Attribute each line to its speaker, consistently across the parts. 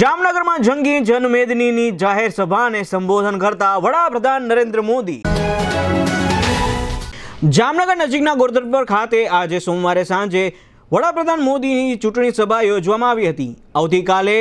Speaker 1: જામનગરમાં જંગી જનમેદનીની જાહેર સભાને સંબોધન કરતા વડાપ્રધાન નરેન્દ્ર મોદી જામનગર નજીકના ગોરધરપર ખાતે આજે સોમવારે સાંજે વડાપ્રધાન મોદીની ચૂંટણી સભા યોજવામાં આવી હતી આવતીકાલે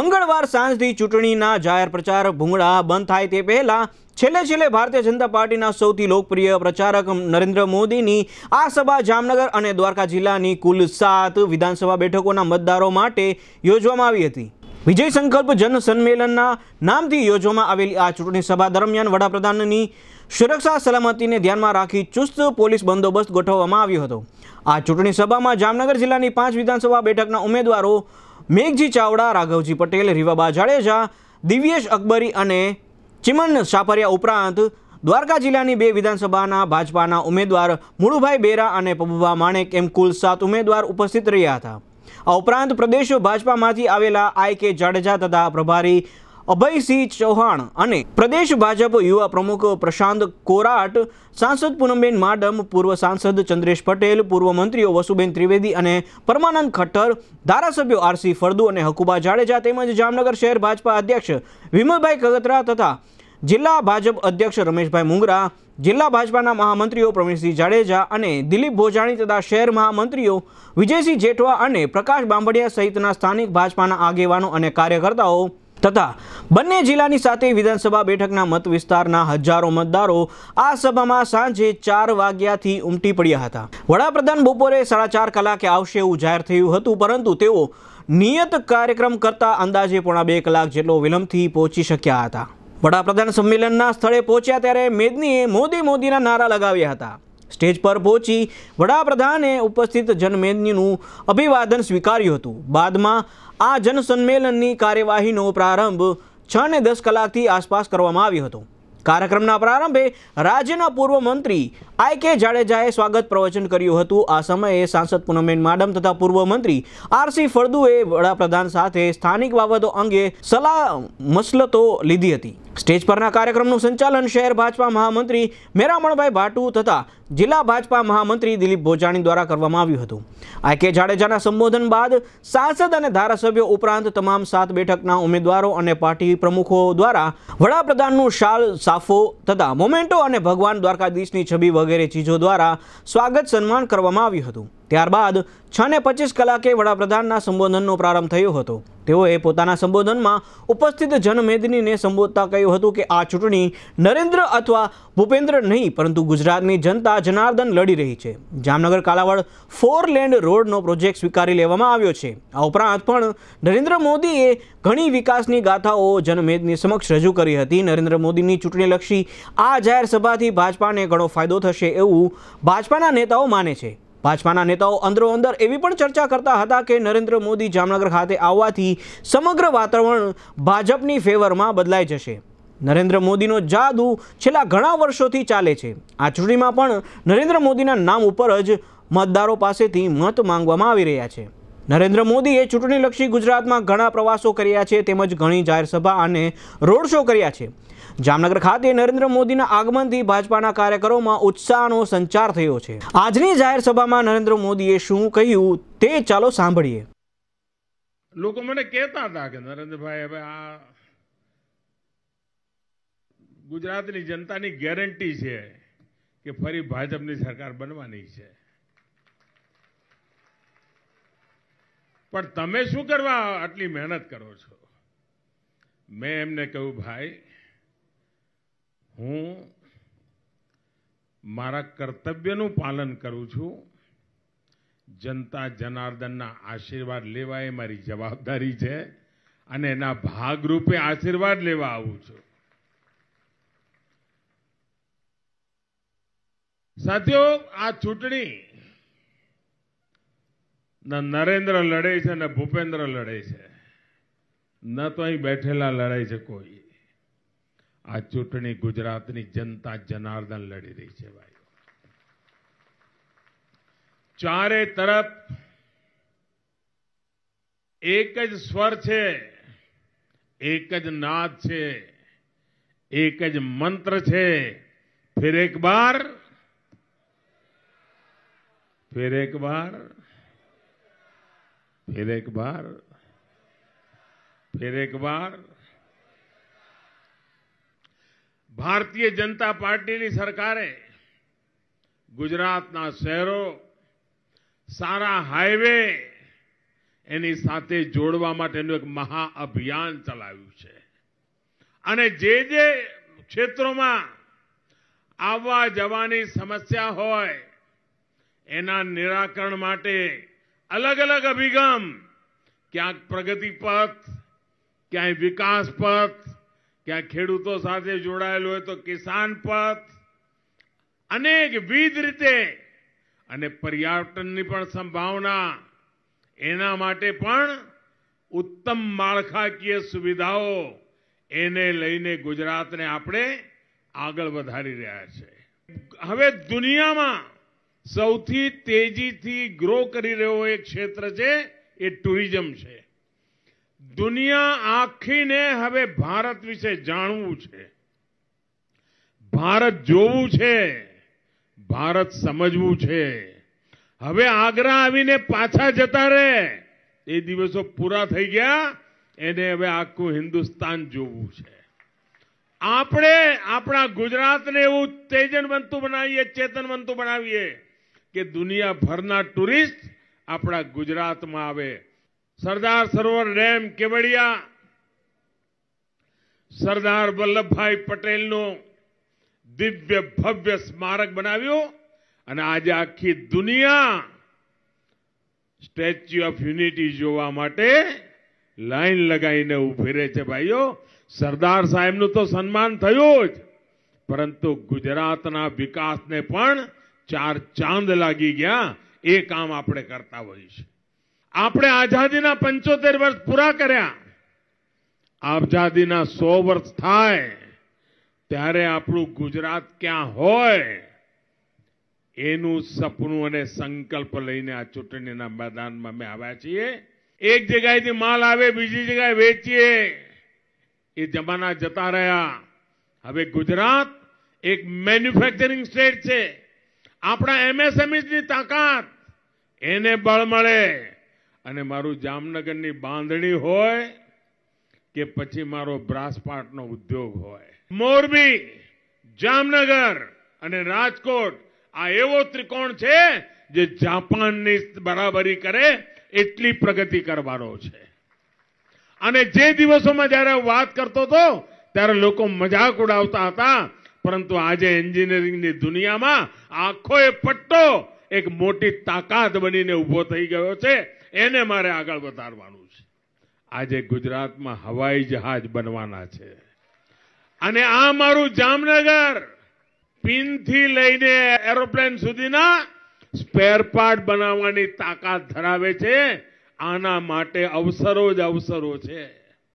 Speaker 1: મંગળવાર સાંજથી ચૂંટણીના જાહેર પ્રચાર ભૂંગળા બંધ થાય તે પહેલાં છેલ્લે છેલ્લે ભારતીય જનતા પાર્ટીના સૌથી લોકપ્રિય પ્રચારક નરેન્દ્ર મોદીની આ સભા જામનગર અને દ્વારકા જિલ્લાની કુલ સાત વિધાનસભા બેઠકોના મતદારો માટે યોજવામાં આવી હતી વિજય સંકલ્પ જન સંમેલનના નામથી યોજવામાં આવેલી આ ચૂંટણી સભા દરમિયાન વડાપ્રધાનની સુરક્ષા સલામતીને ધ્યાનમાં રાખી ચુસ્ત પોલીસ બંદોબસ્ત ગોઠવવામાં આવ્યો હતો આ ચૂંટણી સભામાં જામનગર જિલ્લાની પાંચ વિધાનસભા બેઠકના ઉમેદવારો મેઘજી ચાવડા રાઘવજી પટેલ રીવાબા જાડેજા દિવ્યેશ અકબરી અને ચિમન સાપરિયા ઉપરાંત દ્વારકા જિલ્લાની બે વિધાનસભાના ભાજપાના ઉમેદવાર મુળુભાઈ બેરા અને પબુભા માણેક એમ કુલ સાત ઉમેદવાર ઉપસ્થિત રહ્યા હતા આ ઉપરાંત પ્રદેશ ભાજપામાંથી આવેલા આઈ કે જાડેજા તથા પ્રભારી અભયસિંહ ચૌહાણ અને પ્રદેશ ભાજપ યુવા પ્રમુખ પ્રશાંત કોરાટ સાંસદ પૂનમબેન માડમ પૂર્વ સાંસદ ચંદ્રેશ પટેલ પૂર્વ મંત્રીઓ વસુબેન ત્રિવેદી અને પરમાનંદ ખટ્ટર ધારાસભ્યો આરસી ફળદુ અને હકુબા જાડેજા તેમજ જામનગર શહેર ભાજપા અધ્યક્ષ વિમલભાઈ કગતરા તથા જિલ્લા ભાજપ અધ્યક્ષ રમેશભાઈ મુંગરા જિલ્લા ભાજપાના મહામંત્રીઓ પ્રવીણસિંહ જાડેજા અને દિલીપ ભોજાણી તથા શહેર મહામંત્રીઓ વિજયસિંહ જેઠવા અને પ્રકાશ બાંબડિયા સહિતના સ્થાનિક ભાજપાના આગેવાનો અને કાર્યકર્તાઓ તથા બંને જિલ્લાની સાથે વિધાનસભા બેઠકના મત વિસ્તારના હજારો મતદારો આ સભામાં સાંજે ચાર વાગ્યાથી ઉમટી પડ્યા હતા વડાપ્રધાન બપોરે સાડા ચાર કલાકે આવશે એવું જાહેર થયું હતું પરંતુ તેઓ નિયત કાર્યક્રમ કરતા અંદાજે પોણા બે કલાક જેટલો વિલંબથી પહોંચી શક્યા હતા વડાપ્રધાન સંમેલનના સ્થળે પહોંચ્યા ત્યારે મેદનીએ મોદી મોદીના નારા લગાવ્યા હતા સ્ટેજ પર પહોંચી વડાપ્રધાને ઉપસ્થિત જનમેદનીનું અભિવાદન સ્વીકાર્યું હતું બાદમાં આ જનસંમેલનની કાર્યવાહીનો પ્રારંભ છ ને દસ કલાકથી આસપાસ કરવામાં આવ્યો હતો કાર્યક્રમના પ્રારંભે રાજ્યના પૂર્વ મંત્રી આઈ કે જાડેજાએ સ્વાગત પ્રવચન કર્યું હતું આ સમયે સાંસદ પૂનમેન માડમ તથા પૂર્વ મંત્રી આરસી ફળદુએ વડાપ્રધાન સાથે સ્થાનિક બાબતો અંગે સલાહ મસલતો લીધી હતી સ્ટેજ પરના કાર્યક્રમનું સંચાલન શહેર ભાજપા મહામંત્રી મેરામણભાઈ ભાટુ તથા જિલ્લા ભાજપા મહામંત્રી દિલીપ ભોજાણી દ્વારા કરવામાં આવ્યું હતું આઈ કે જાડેજાના સંબોધન બાદ સાંસદ અને ધારાસભ્યો ઉપરાંત તમામ સાત બેઠકના ઉમેદવારો અને પાર્ટી પ્રમુખો દ્વારા વડાપ્રધાનનું શાલ સાફો તથા મોમેન્ટો અને ભગવાન દ્વારકાધીશની છબી વગેરે ચીજો દ્વારા સ્વાગત સન્માન કરવામાં આવ્યું હતું ત્યારબાદ છ ને પચીસ કલાકે વડાપ્રધાનના સંબોધનનો પ્રારંભ થયો હતો તેઓએ પોતાના સંબોધનમાં ઉપસ્થિત જનમેદનીને સંબોધતા કહ્યું હતું કે આ ચૂંટણી નરેન્દ્ર અથવા ભૂપેન્દ્ર નહીં પરંતુ ગુજરાતની જનતા જનાર્દન લડી રહી છે જામનગર કાલાવડ ફોર લેન્ડ રોડનો પ્રોજેક્ટ સ્વીકારી લેવામાં આવ્યો છે આ ઉપરાંત પણ નરેન્દ્ર મોદીએ ઘણી વિકાસની ગાથાઓ જનમેદની સમક્ષ રજૂ કરી હતી નરેન્દ્ર મોદીની ચૂંટણીલક્ષી આ જાહેર સભાથી ભાજપાને ઘણો ફાયદો થશે એવું ભાજપાના નેતાઓ માને છે ભાજપાના નેતાઓ અંદરોઅંદર એવી પણ ચર્ચા કરતા હતા કે નરેન્દ્ર મોદી જામનગર ખાતે આવવાથી સમગ્ર વાતાવરણ ભાજપની ફેવરમાં બદલાઈ જશે નરેન્દ્ર મોદીનો જાદુ છેલ્લા ઘણા વર્ષોથી ચાલે છે આ ચૂંટણીમાં પણ નરેન્દ્ર મોદીના નામ ઉપર જ મતદારો પાસેથી મત માંગવામાં આવી રહ્યા છે નરેન્દ્ર મોદીએ ચૂંટણીલક્ષી ગુજરાતમાં ઘણા પ્રવાસો કર્યા છે તેમજ ઘણી જાહેરસભા અને રોડ શો કર્યા છે જામનગર ખાતે નરેન્દ્ર મોદીના આગમનથી ભાજપાના કાર્યકરોમાં ઉત્સાહનો સંચાર થયો છે આજની જાહેર સભામાં નરેન્દ્ર મોદીએ શું કહ્યું તે ચાલો સાંભળીએ
Speaker 2: લોકો મને કહેતા હતા કે નરેન્દ્રભાઈ હવે આ ગુજરાતની જનતાની ગેરંટી છે કે ફરી ભાજપની સરકાર બનવાની છે પણ તમે શું કરવા આટલી મહેનત કરો છો મેં એમને કહ્યું ભાઈ હું મારા કર્તવ્યનું પાલન કરું છું જનતા જનાર્દનના આશીર્વાદ લેવા એ મારી જવાબદારી છે અને એના ભાગરૂપે આશીર્વાદ લેવા આવું છું સાથીઓ આ ચૂંટણી ના નરેન્દ્ર લડે છે ને ભૂપેન્દ્ર લડે છે ન તો અહીં બેઠેલા લડે છે કોઈ आ चूंटी गुजरात जनता जनार्दन लड़ी रही है भाई चार तरफ एकज स्वर छे एकज नाद छे एकज मंत्र छे फिर फिर एक बार फिर एक बार फिर एक बार, फिर एक बार ભારતીય જનતા પાર્ટીની સરકારે ગુજરાતના શહેરો સારા હાઈવે એની સાથે જોડવા માટેનું એક મહાઅભિયાન ચલાવ્યું છે અને જે જે ક્ષેત્રોમાં આવવા જવાની સમસ્યા હોય એના નિરાકરણ માટે અલગ અલગ અભિગમ ક્યાંક પ્રગતિ પથ ક્યાંય વિકાસ પથ કે ખેડૂતો સાથે જોડાયેલું હોય તો કિસાન પથ અનેકવિધ રીતે અને પર્યટનની પણ સંભાવના એના માટે પણ ઉત્તમ માળખાકીય સુવિધાઓ એને લઈને ગુજરાતને આપણે આગળ વધારી રહ્યા છે હવે દુનિયામાં સૌથી તેજીથી ગ્રો કરી રહ્યો એક ક્ષેત્ર છે એ ટુરિઝમ છે દુનિયા આખીને હવે ભારત વિશે જાણવું છે ભારત જોવું છે ભારત સમજવું છે હવે આગ્રા આવીને પાછા જતા રહે એ દિવસો પૂરા થઈ ગયા એને હવે આખું હિન્દુસ્તાન જોવું છે આપણે આપણા ગુજરાતને એવું તેજન બનતું બનાવીએ ચેતન બનતું બનાવીએ કે દુનિયાભરના ટુરિસ્ટ આપણા ગુજરાતમાં આવે સરદાર ਸਰવર નેમ કેવડિયા સરદાર બલ્લભભાઈ પટેલનો દિવ્ય ભવ્ય સ્મારક બનાવ્યો અને આજ આખી દુનિયા સ્ટેચ્યુ ઓફ યુનિટી જોવા માટે લાઈન લગાઈને ઊભરે છે ભાઈઓ સરદાર સાહેબનો તો સન્માન થયું જ પરંતુ ગુજરાતના વિકાસને પણ ચાર ચાંદ લાગી ગયા એ કામ આપણે કરતા હોય છે આપણે આઝાદીના પંચોતેર વર્ષ પૂરા કર્યા આઝાદીના સો વર્ષ થાય ત્યારે આપણું ગુજરાત ક્યાં હોય એનું સપનું અને સંકલ્પ લઈને આ ચૂંટણીના મેદાનમાં અમે આવ્યા છીએ એક જગ્યાએથી માલ આવે બીજી જગ્યાએ વેચીએ એ જમાના જતા રહ્યા હવે ગુજરાત એક મેન્યુફેક્ચરિંગ સ્ટેટ છે આપણા એમએસએમઈની e તાકાત એને બળ મળે અને મારું જામનગરની બાંધણી હોય કે પછી મારો બ્રાસપાટનો ઉદ્યોગ હોય મોરબી જામનગર અને રાજકોટ આ એવો ત્રિકોણ છે જે જાપાનની બરાબરી કરે એટલી પ્રગતિ કરવાનો છે અને જે દિવસોમાં જ્યારે વાત કરતો હતો ત્યારે લોકો મજાક ઉડાવતા હતા પરંતુ આજે એન્જિનિયરિંગની દુનિયામાં આખો એ પટ્ટો એક મોટી તાકાત બનીને ઊભો થઈ ગયો છે એને મારે આગળ વધારવાનું છે આજે ગુજરાતમાં હવાઈ જહાજ બનવાના છે અને આ મારું જામનગર પિનથી લઈને એરોપ્લેન સુધીના સ્પેરપાર્ટ બનાવવાની તાકાત ધરાવે છે આના માટે અવસરો જ અવસરો છે